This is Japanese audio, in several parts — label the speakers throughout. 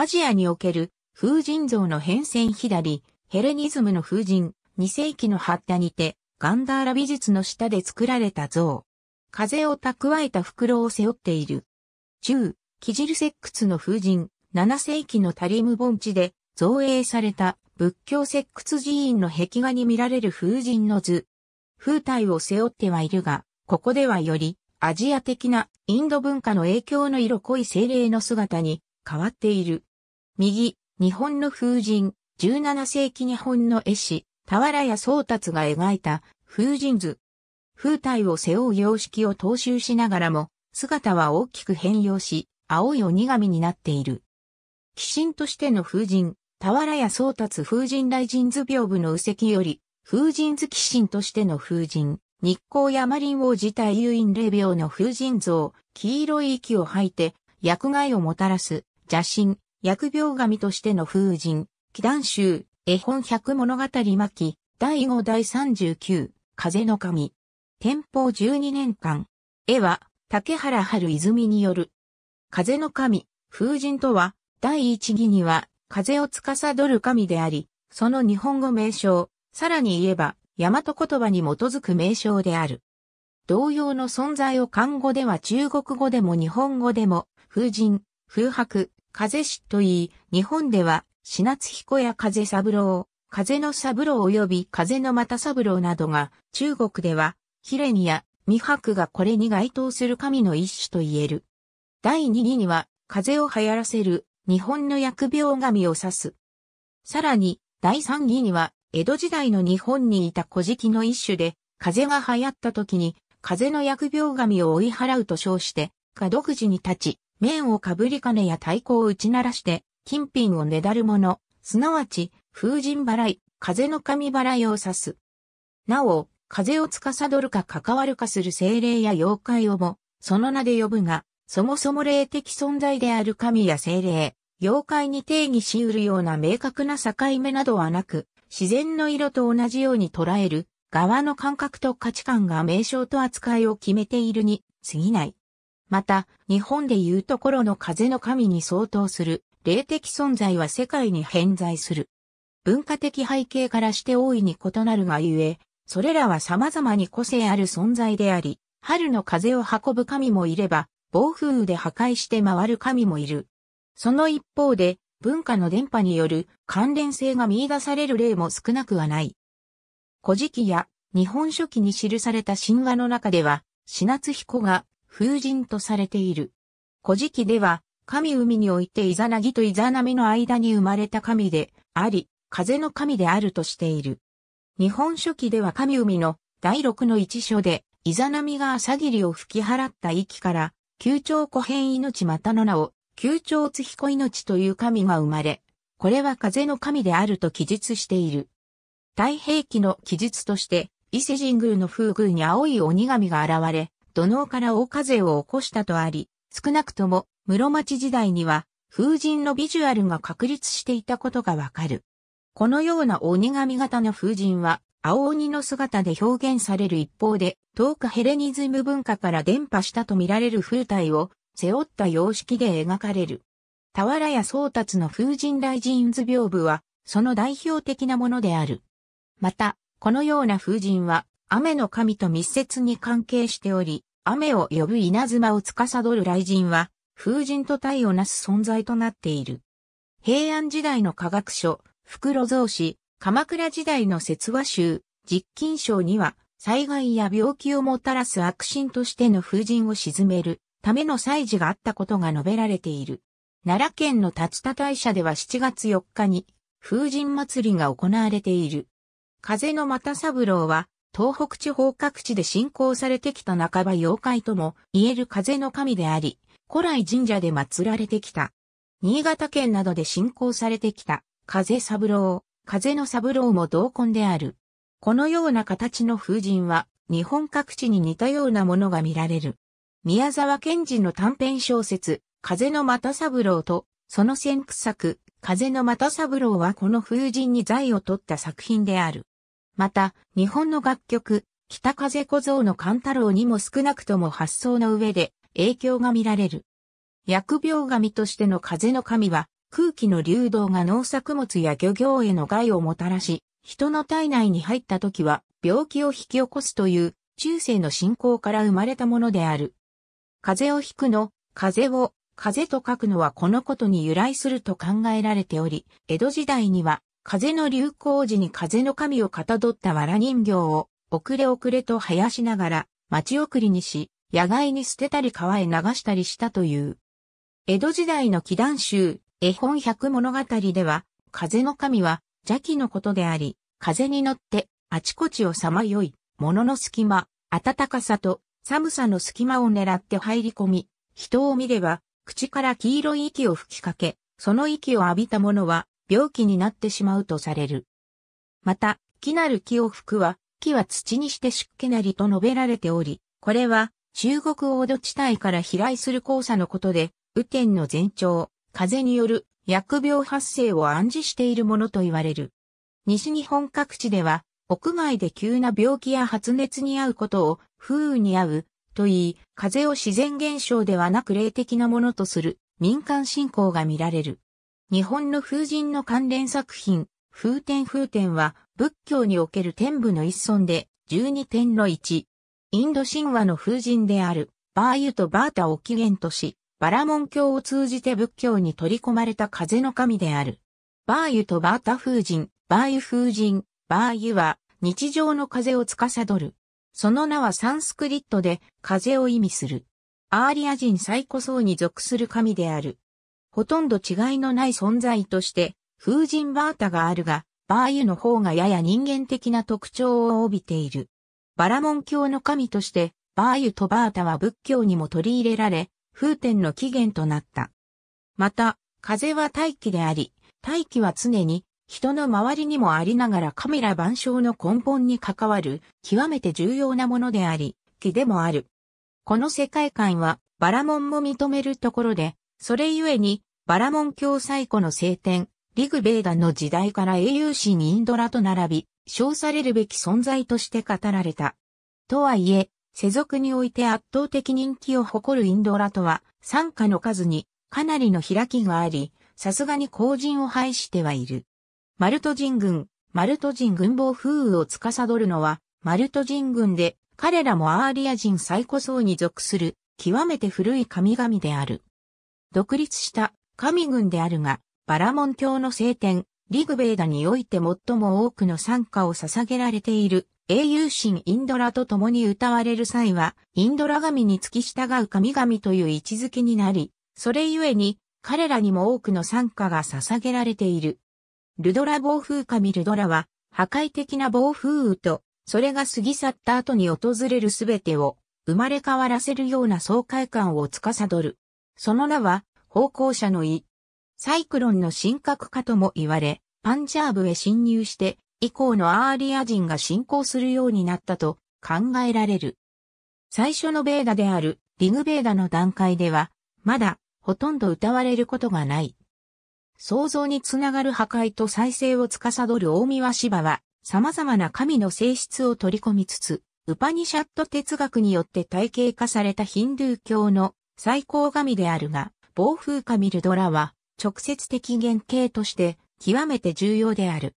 Speaker 1: アジアにおける風神像の変遷左、ヘレニズムの風神、2世紀の発達にて、ガンダーラ美術の下で作られた像。風を蓄えた袋を背負っている。中、キジルセックスの風神、7世紀のタリム盆地で造営された仏教石窟寺院の壁画に見られる風神の図。風体を背負ってはいるが、ここではよりアジア的なインド文化の影響の色濃い精霊の姿に変わっている。右、日本の風神、17世紀日本の絵師、俵屋宗達が描いた風神図。風体を背負う様式を踏襲しながらも、姿は大きく変容し、青い鬼神になっている。鬼神としての風神、俵屋宗達風神雷神図屏風の右席より、風神図鬼神としての風神、日光山林王自体誘引霊廟の風神像、黄色い息を吐いて、薬害をもたらす、邪神、薬病神としての風神、祈願集、絵本百物語巻、第五第三十九、風の神。天保十二年間。絵は、竹原春泉による。風の神、風神とは、第一義には、風を司る神であり、その日本語名称、さらに言えば、大和言葉に基づく名称である。同様の存在を漢語では中国語でも日本語でも、風神、風白、風師と言い、日本では、品津彦や風三郎、風の三郎及び風の又三郎などが、中国では、ヒレニや未白がこれに該当する神の一種と言える。第二義には、風を流行らせる、日本の薬病神を指す。さらに、第三義には、江戸時代の日本にいた古事記の一種で、風が流行った時に、風の薬病神を追い払うと称して、が独自に立ち、面をかぶり金や太鼓を打ち鳴らして、金品をねだる者、すなわち、風神払い、風の神払いを指す。なお、風を司るか関わるかする精霊や妖怪をも、その名で呼ぶが、そもそも霊的存在である神や精霊、妖怪に定義し得るような明確な境目などはなく、自然の色と同じように捉える、側の感覚と価値観が名称と扱いを決めているに過ぎない。また、日本でいうところの風の神に相当する霊的存在は世界に偏在する。文化的背景からして大いに異なるがゆえ、それらは様々に個性ある存在であり、春の風を運ぶ神もいれば、暴風雨で破壊して回る神もいる。その一方で、文化の伝播による関連性が見出される例も少なくはない。古事記や日本書紀に記された神話の中では、死夏彦が風神とされている。古事記では、神海においてイザナギとイザナミの間に生まれた神であり、風の神であるとしている。日本書紀では神海の第六の一書で、イザナミが朝霧を吹き払った息から、九朝古変命またの名を、九朝津彦命という神が生まれ、これは風の神であると記述している。太平記の記述として、伊勢神宮の風宮に青い鬼神が現れ、土のから大風を起こしたとあり、少なくとも室町時代には風神のビジュアルが確立していたことがわかる。このような鬼神型の風神は青鬼の姿で表現される一方で、遠くヘレニズム文化から伝播したと見られる風体を背負った様式で描かれる。俵や宗達の風神大神図屏風は、その代表的なものである。また、このような風神は、雨の神と密接に関係しており、雨を呼ぶ稲妻を司る雷神は、風神と対をなす存在となっている。平安時代の科学書、袋蔵史、鎌倉時代の説話集、実金賞には、災害や病気をもたらす悪神としての風神を沈めるための祭事があったことが述べられている。奈良県の立田大社では7月4日に風神祭りが行われている。風の又三郎は東北地方各地で信仰されてきた半ば妖怪とも言える風の神であり、古来神社で祀られてきた。新潟県などで信仰されてきた風三郎、風の三郎も同根である。このような形の風神は日本各地に似たようなものが見られる。宮沢賢治の短編小説、風の又三郎と、その先駆作、風の又三郎はこの風神に財を取った作品である。また、日本の楽曲、北風小僧の勘太郎にも少なくとも発想の上で影響が見られる。疫病神としての風の神は、空気の流動が農作物や漁業への害をもたらし、人の体内に入った時は病気を引き起こすという中世の信仰から生まれたものである。風を引くの、風を、風と書くのはこのことに由来すると考えられており、江戸時代には風の流行時に風の神をかたどった藁人形を、遅れ遅れと生やしながら、町送りにし、野外に捨てたり川へ流したりしたという。江戸時代の祈願集、絵本百物語では、風の神は邪気のことであり、風に乗ってあちこちをさまよい、物の隙間、暖かさと寒さの隙間を狙って入り込み、人を見れば、口から黄色い息を吹きかけ、その息を浴びた者は、病気になってしまうとされる。また、木なる木を吹くは、木は土にして湿気なりと述べられており、これは中国王土地帯から飛来する黄砂のことで、雨天の前兆、風による薬病発生を暗示しているものと言われる。西日本各地では、屋外で急な病気や発熱に遭うことを、風雨に遭う、と言い、風を自然現象ではなく霊的なものとする民間信仰が見られる。日本の風神の関連作品、風天風天は仏教における天部の一尊で、十二天の一。インド神話の風神である、バーユとバータを起源とし、バラモン教を通じて仏教に取り込まれた風の神である。バーユとバータ風神、バーユ風神、バーユは日常の風を司る。その名はサンスクリットで風を意味する。アーリア人最古層に属する神である。ほとんど違いのない存在として、風神バータがあるが、バーユの方がやや人間的な特徴を帯びている。バラモン教の神として、バーユとバータは仏教にも取り入れられ、風天の起源となった。また、風は大気であり、大気は常に人の周りにもありながらカメラ万象の根本に関わる極めて重要なものであり、気でもある。この世界観はバラモンも認めるところで、それゆえにバラモン教最古の聖典、リグ・ベーダの時代から英雄神インドラと並び、称されるべき存在として語られた。とはいえ、世俗において圧倒的人気を誇るインドラとは、参加の数にかなりの開きがあり、さすがに後陣を排してはいる。マルト人軍、マルト人軍防風雨を司るのは、マルト人軍で、彼らもアーリア人最古層に属する、極めて古い神々である。独立した神軍であるが、バラモン教の聖典、リグベーダにおいて最も多くの参加を捧げられている英雄神インドラと共に歌われる際は、インドラ神に付き従う神々という位置づけになり、それゆえに、彼らにも多くの参加が捧げられている。ルドラ暴風神ルドラは、破壊的な暴風雨と、それが過ぎ去った後に訪れるすべてを、生まれ変わらせるような爽快感を司る。その名は、砲校者の意。サイクロンの神格化とも言われ、パンジャーブへ侵入して以降のアーリア人が侵攻するようになったと考えられる。最初のベーダであるリグベーダの段階では、まだほとんど歌われることがない。創造につながる破壊と再生を司る大宮芝は、様々な神の性質を取り込みつつ、ウパニシャット哲学によって体系化されたヒンドゥー教の最高神であるが、暴風かミルドラは、直接的原型として、極めて重要である。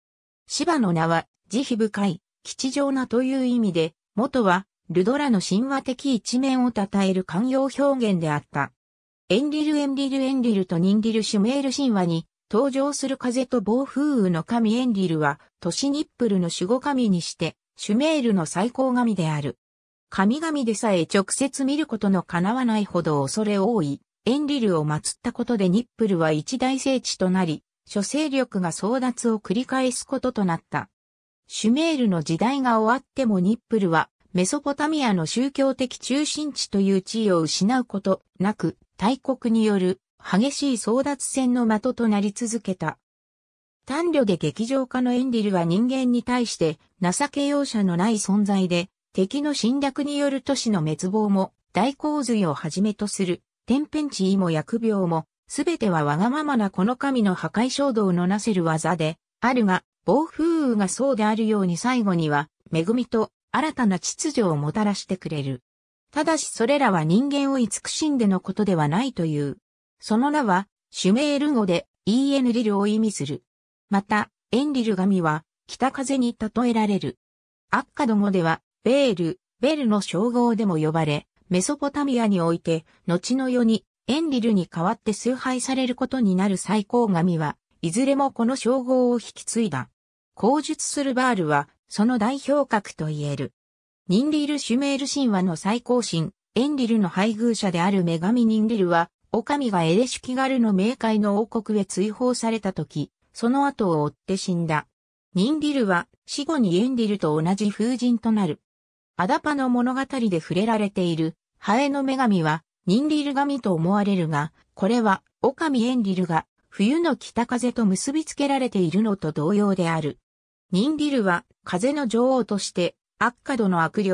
Speaker 1: 芝の名は、慈悲深い、吉祥なという意味で、元は、ルドラの神話的一面を称える寛容表現であった。エンリルエンリルエンリルとニンリルシュメール神話に登場する風と暴風雨の神エンリルは都市ニップルの守護神にしてシュメールの最高神である。神々でさえ直接見ることの叶わないほど恐れ多いエンリルを祀ったことでニップルは一大聖地となり、諸勢力が争奪を繰り返すこととなった。シュメールの時代が終わってもニップルは、メソポタミアの宗教的中心地という地位を失うことなく、大国による激しい争奪戦の的となり続けた。丹慮で劇場化のエンリルは人間に対して情け容赦のない存在で、敵の侵略による都市の滅亡も大洪水をはじめとする天変地異も疫病も、すべてはわがままなこの神の破壊衝動のなせる技で、あるが、暴風雨がそうであるように最後には、恵みと新たな秩序をもたらしてくれる。ただしそれらは人間を慈しんでのことではないという。その名は、シュメール語で、イーエンリルを意味する。また、エンリル神は、北風に例えられる。アッカド語では、ベール、ベルの称号でも呼ばれ、メソポタミアにおいて、後の世にエンリルに代わって崇拝されることになる最高神は、いずれもこの称号を引き継いだ。口述するバールは、その代表格と言える。ニンリル・シュメール神話の最高神、エンリルの配偶者である女神ニンリルは、オカミがエレシュキガルの冥界の王国へ追放された時、その後を追って死んだ。ニンリルは死後にエンリルと同じ風神となる。アダパの物語で触れられているハエの女神は、ニンリル神と思われるが、これは、オカミエンリルが、冬の北風と結びつけられているのと同様である。ニンリルは、風の女王として、アッカドの悪霊、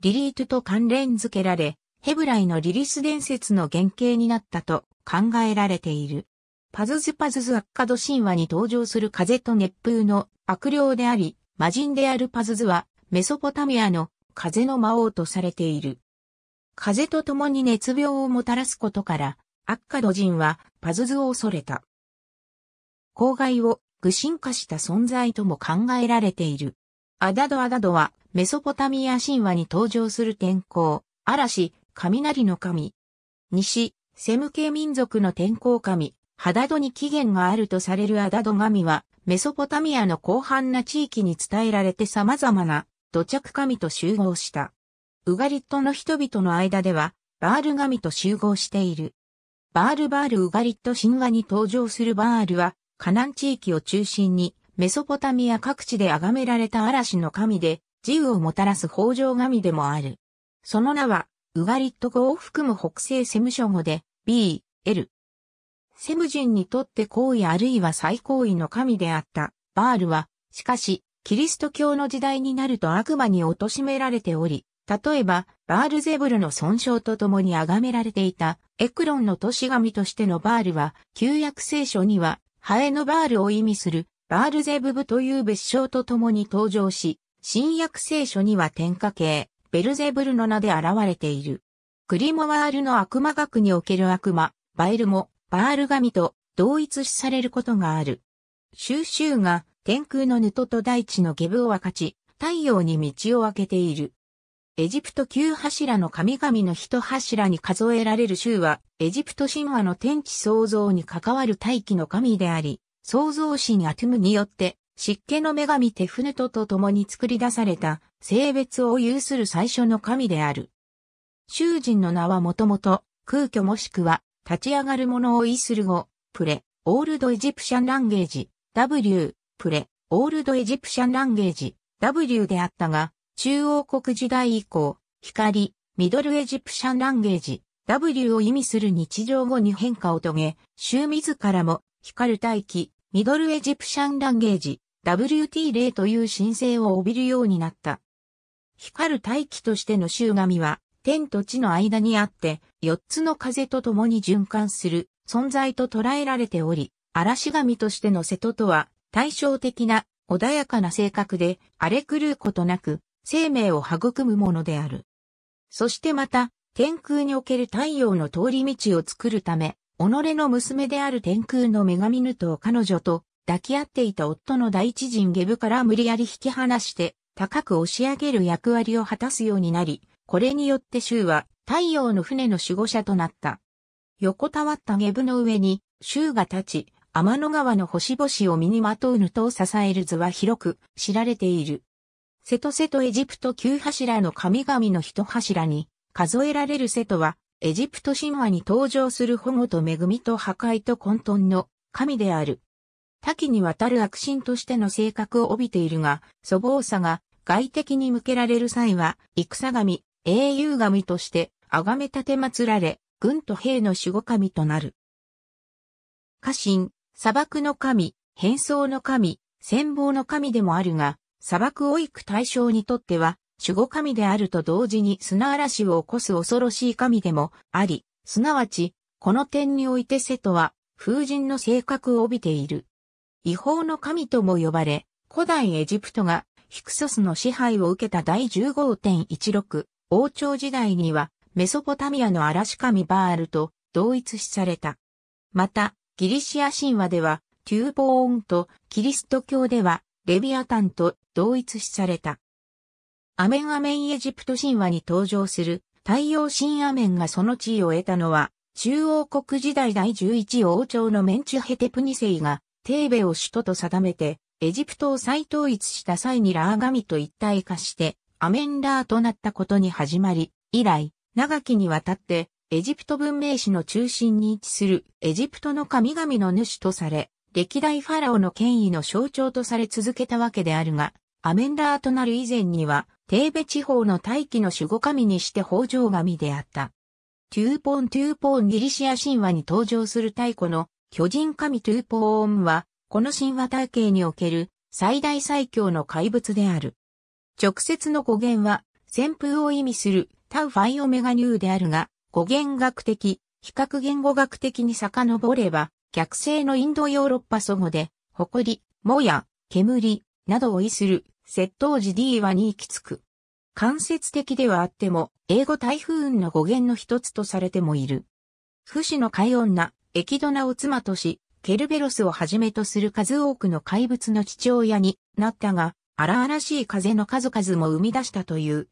Speaker 1: リリートと関連付けられ、ヘブライのリリス伝説の原型になったと考えられている。パズズパズズアッカド神話に登場する風と熱風の悪霊であり、魔人であるパズズは、メソポタミアの風の魔王とされている。風と共に熱病をもたらすことから、悪化カ人はパズズを恐れた。公害を具神化した存在とも考えられている。アダドアダドはメソポタミア神話に登場する天候、嵐、雷の神。西、セム系民族の天候神、ハダドに起源があるとされるアダド神は、メソポタミアの広範な地域に伝えられて様々な土着神と集合した。ウガリットの人々の間では、バール神と集合している。バールバールウガリット神話に登場するバールは、カナン地域を中心に、メソポタミア各地で崇められた嵐の神で、自由をもたらす法上神でもある。その名は、ウガリット語を含む北西セム諸語で、B、L。セム人にとって皇位あるいは最高位の神であった、バールは、しかし、キリスト教の時代になると悪魔に貶められており、例えば、バールゼブルの損傷とともに崇められていた、エクロンの都市神としてのバールは、旧約聖書には、ハエのバールを意味する、バールゼブブという別称とともに登場し、新約聖書には天下系、ベルゼブルの名で現れている。クリモワールの悪魔学における悪魔、バイルも、バール神と同一視されることがある。収集が天空のヌトと大地の下部を分かち、太陽に道を開けている。エジプト9柱の神々の一柱に数えられる州は、エジプト神話の天地創造に関わる大気の神であり、創造神アトゥムによって、湿気の女神テフヌトと共に作り出された、性別を有する最初の神である。囚人の名はもともと、空虚もしくは、立ち上がる者を意する語、プレ、オールドエジプシャンランゲージ、W、プレ、オールドエジプシャンランゲージ、W であったが、中央国時代以降、光、ミドルエジプシャンランゲージ、W を意味する日常語に変化を遂げ、州自らも、光る大気、ミドルエジプシャンランゲージ、w t 例という申請を帯びるようになった。光る大気としての州神は、天と地の間にあって、四つの風と共に循環する存在と捉えられており、嵐神としての瀬戸とは対照的な穏やかな性格で荒れ狂うことなく生命を育むものである。そしてまた、天空における太陽の通り道を作るため、己の娘である天空の女神ヌと彼女と抱き合っていた夫の第一人下部から無理やり引き離して、高く押し上げる役割を果たすようになり、これによって州は太陽の船の守護者となった。横たわった下部の上に、州が立ち、天の川の星々を身にまとうヌとを支える図は広く知られている。瀬戸瀬戸エジプト旧柱の神々の一柱に、数えられる瀬戸は、エジプト神話に登場する保護と恵みと破壊と混沌の神である。多岐にわたる悪神としての性格を帯びているが、粗暴さが外敵に向けられる際は、戦神、英雄神として、崇め立て祀られ、軍と兵の守護神となる。家臣、砂漠の神、変装の神、戦争の神でもあるが、砂漠を行く対象にとっては、守護神であると同時に砂嵐を起こす恐ろしい神でもあり、すなわち、この点において瀬戸は、風神の性格を帯びている。違法の神とも呼ばれ、古代エジプトがヒクソスの支配を受けた第15.16王朝時代にはメソポタミアの嵐神バールと同一視された。また、ギリシア神話では、テューボーンとキリスト教ではレビアタンと同一視された。アメンアメンエジプト神話に登場する太陽神アメンがその地位を得たのは、中央国時代第11王朝のメンチュヘテプニセイが、テーベを首都と定めて、エジプトを再統一した際にラーガミと一体化して、アメンラーとなったことに始まり、以来、長きにわたって、エジプト文明史の中心に位置するエジプトの神々の主とされ、歴代ファラオの権威の象徴とされ続けたわけであるが、アメンラーとなる以前には、テーベ地方の大気の守護神にして北条神であった。トゥーポン・トゥーポン・ギリシア神話に登場する太古の巨人神トゥーポーンは、この神話体系における最大最強の怪物である。直接の語源は、旋風を意味するタウファイオメガニューであるが、語源学的、比較言語学的に遡れば、逆性のインドヨーロッパ祖語で、埃、もや、煙、などを意する、窃盗時 D はに行き着く。間接的ではあっても、英語台風雲の語源の一つとされてもいる。不死の海女、エキドナを妻とし、ケルベロスをはじめとする数多くの怪物の父親になったが、荒々しい風の数々も生み出したという。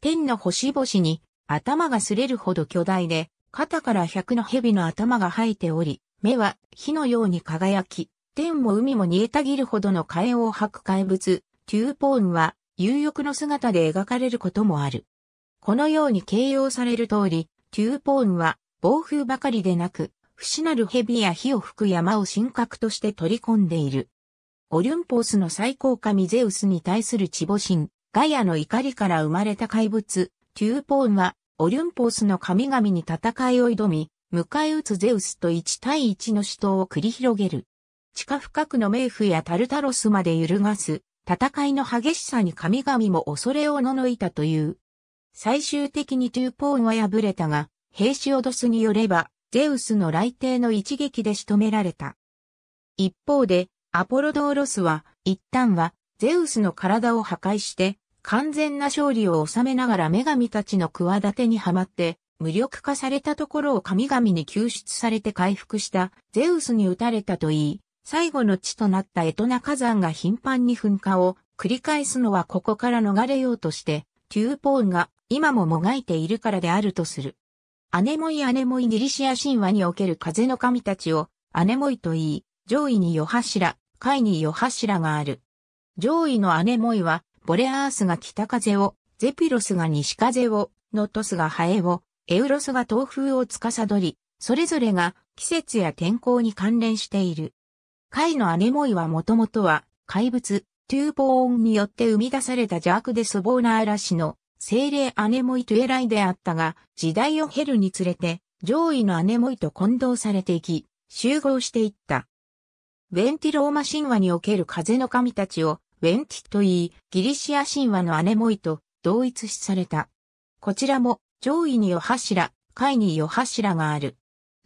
Speaker 1: 天の星々に頭が擦れるほど巨大で、肩から百の蛇の頭が生えており、目は火のように輝き、天も海も煮えたぎるほどの火炎を吐く怪物、テューポーンは、有欲の姿で描かれることもある。このように形容される通り、テューポーンは、暴風ばかりでなく、不死なる蛇や火を吹く山を神格として取り込んでいる。オリュンポースの最高神ゼウスに対する地母神、ガイアの怒りから生まれた怪物、テューポーンは、オリュンポースの神々に戦いを挑み、迎え撃つゼウスと1対1の死闘を繰り広げる。地下深くの冥府やタルタロスまで揺るがす、戦いの激しさに神々も恐れおののいたという。最終的にトゥーポーンは敗れたが、兵士オドスによれば、ゼウスの雷帝の一撃で仕留められた。一方で、アポロドーロスは、一旦は、ゼウスの体を破壊して、完全な勝利を収めながら女神たちの企てにはまって、無力化されたところを神々に救出されて回復したゼウスに打たれたといい、最後の地となったエトナ火山が頻繁に噴火を繰り返すのはここから逃れようとして、テューポーンが今ももがいているからであるとする。アネモイアネモイギリシア神話における風の神たちをアネモイといい、上位に夜柱、下位に夜柱がある。上位のアネモイは、ボレアースが北風を、ゼピロスが西風を、ノトスがハエを、エウロスが東風を司り、それぞれが季節や天候に関連している。貝のアネモイはもともとは怪物、トゥーポーンによって生み出された邪悪で粗暴な嵐の精霊アネモイトゥエライであったが、時代を経るにつれて上位のアネモイと混同されていき、集合していった。ウェンティローマ神話における風の神たちをウェンティといい、ギリシア神話のアネモイと同一視された。こちらも上位に夜柱、下位に夜柱がある。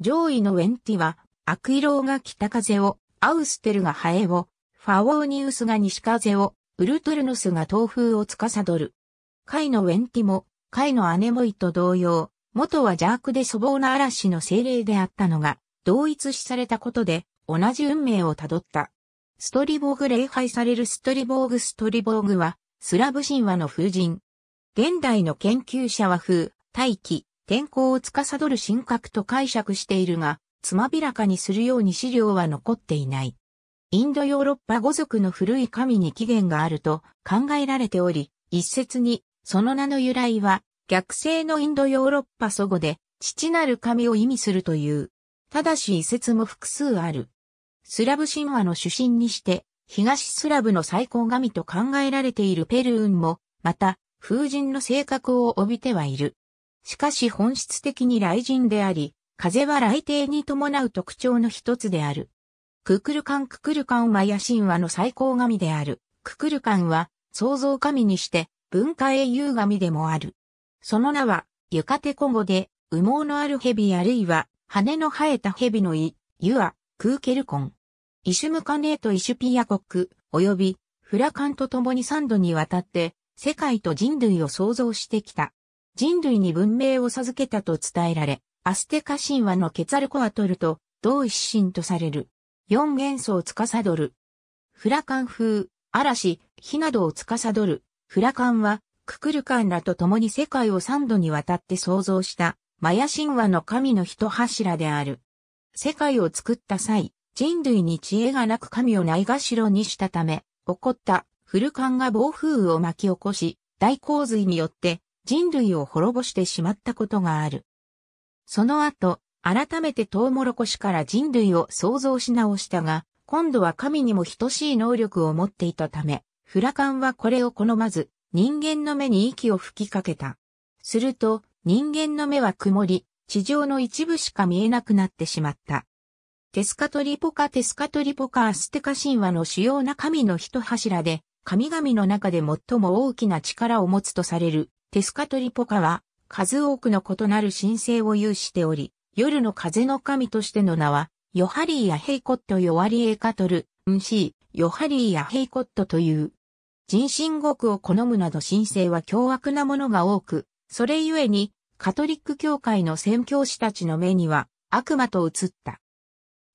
Speaker 1: 上位のウェンティは、悪色が北風を、アウステルがハエを、ファオーニウスが西風を、ウルトルヌスが東風を司る。下位のウェンティも、下位の姉もいと同様、元は邪悪で粗暴な嵐の精霊であったのが、同一視されたことで、同じ運命をたどった。ストリボーグ礼拝されるストリボーグストリボーグは、スラブ神話の風神。現代の研究者は風、大気、天候を司る神格と解釈しているが、つまびらかにするように資料は残っていない。インドヨーロッパ語族の古い神に起源があると考えられており、一説に、その名の由来は、逆性のインドヨーロッパ祖語で、父なる神を意味するという。ただし遺説も複数ある。スラブ神話の主神にして、東スラブの最高神と考えられているペルーンも、また、風神の性格を帯びてはいる。しかし本質的に雷神であり、風は雷帝に伴う特徴の一つである。ククルカンククルカンマヤ神話の最高神である。ククルカンは創造神にして文化英雄神でもある。その名は、ユカテコ語で、羽毛のある蛇あるいは、羽の生えた蛇の胃、ユア、クーケルコン。イシュムカネート・イシュピヤ国、及び、フラカンと共に三度にわたって、世界と人類を創造してきた。人類に文明を授けたと伝えられ、アステカ神話のケツァルコアトルと同一神とされる。四元素を司る。フラカン風、嵐、火などを司る。フラカンは、ククルカンらと共に世界を三度にわたって創造した、マヤ神話の神の一柱である。世界を作った際、人類に知恵がなく神をないがしろにしたため、起こったフルカンが暴風雨を巻き起こし、大洪水によって人類を滅ぼしてしまったことがある。その後、改めてトウモロコシから人類を創造し直したが、今度は神にも等しい能力を持っていたため、フラカンはこれを好まず、人間の目に息を吹きかけた。すると、人間の目は曇り、地上の一部しか見えなくなってしまった。テスカトリポカテスカトリポカアステカ神話の主要な神の一柱で、神々の中で最も大きな力を持つとされるテスカトリポカは、数多くの異なる神聖を有しており、夜の風の神としての名は、ヨハリーやヘイコットヨワリエカトル、ンシー、ヨハリーやヘイコットという。人神国を好むなど神聖は凶悪なものが多く、それゆえに、カトリック教会の宣教師たちの目には、悪魔と映った。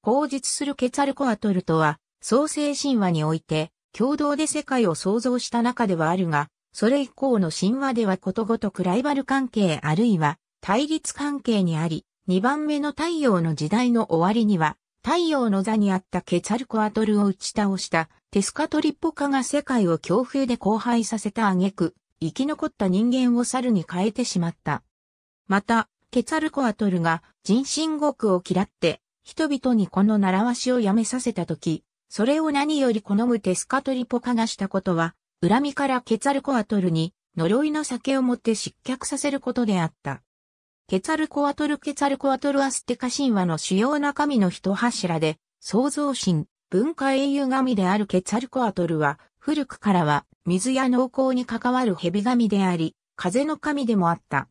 Speaker 1: 口述するケツァルコアトルとは、創世神話において、共同で世界を創造した中ではあるが、それ以降の神話ではことごとくライバル関係あるいは対立関係にあり、2番目の太陽の時代の終わりには、太陽の座にあったケツァルコアトルを打ち倒したテスカトリッポカが世界を強風で荒廃させた挙句、生き残った人間を猿に変えてしまった。また、ケツァルコアトルが人心獄を嫌って人々にこの習わしをやめさせたとき、それを何より好むテスカトリポカがしたことは恨みからケツァルコアトルに呪いの酒を持って失脚させることであった。ケツァルコアトルケツァルコアトルアステカ神話の主要な神の一柱で、創造神、文化英雄神であるケツァルコアトルは、古くからは水や農耕に関わる蛇神であり、風の神でもあった。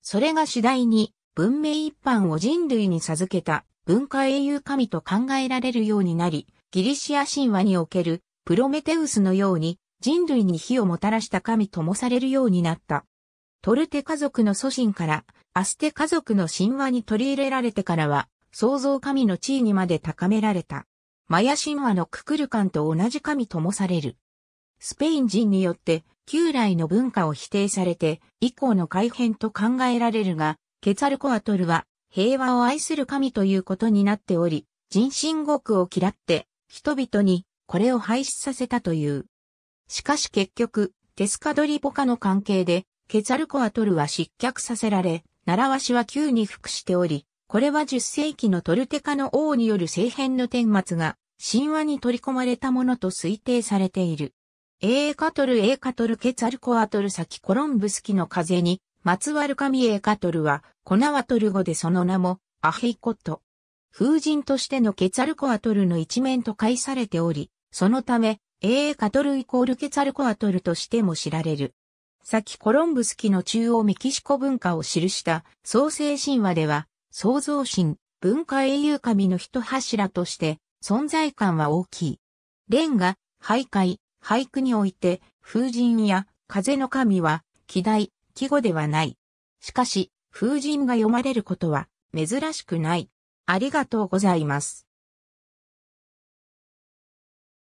Speaker 1: それが次第に文明一般を人類に授けた文化英雄神と考えられるようになり、ギリシア神話におけるプロメテウスのように人類に火をもたらした神ともされるようになった。トルテ家族の祖神からアステ家族の神話に取り入れられてからは、創造神の地位にまで高められた。マヤ神話のククルカンと同じ神ともされる。スペイン人によって旧来の文化を否定されて以降の改変と考えられるが、ケツァルコアトルは平和を愛する神ということになっており、人神国を嫌って人々にこれを廃止させたという。しかし結局、テスカドリポカの関係で、ケツァルコアトルは失脚させられ、習わしは旧に服しており、これは10世紀のトルテカの王による政変の顛末が、神話に取り込まれたものと推定されている。エーカトルエーカトルケツァルコアトル先コロンブスキの風に、まつわる神エーカトルは、コナワトル語でその名も、アヘイコット。風神としてのケツァルコアトルの一面と解されており、そのため、英語、カトルイコールケツァルコアトルとしても知られる。先コロンブス期の中央メキシコ文化を記した創世神話では、創造神、文化英雄神の一柱として存在感は大きい。レンガ、徘徊、俳句において風神や風の神は、季題、季語ではない。しかし、風神が読まれることは珍しくない。ありがとうございます。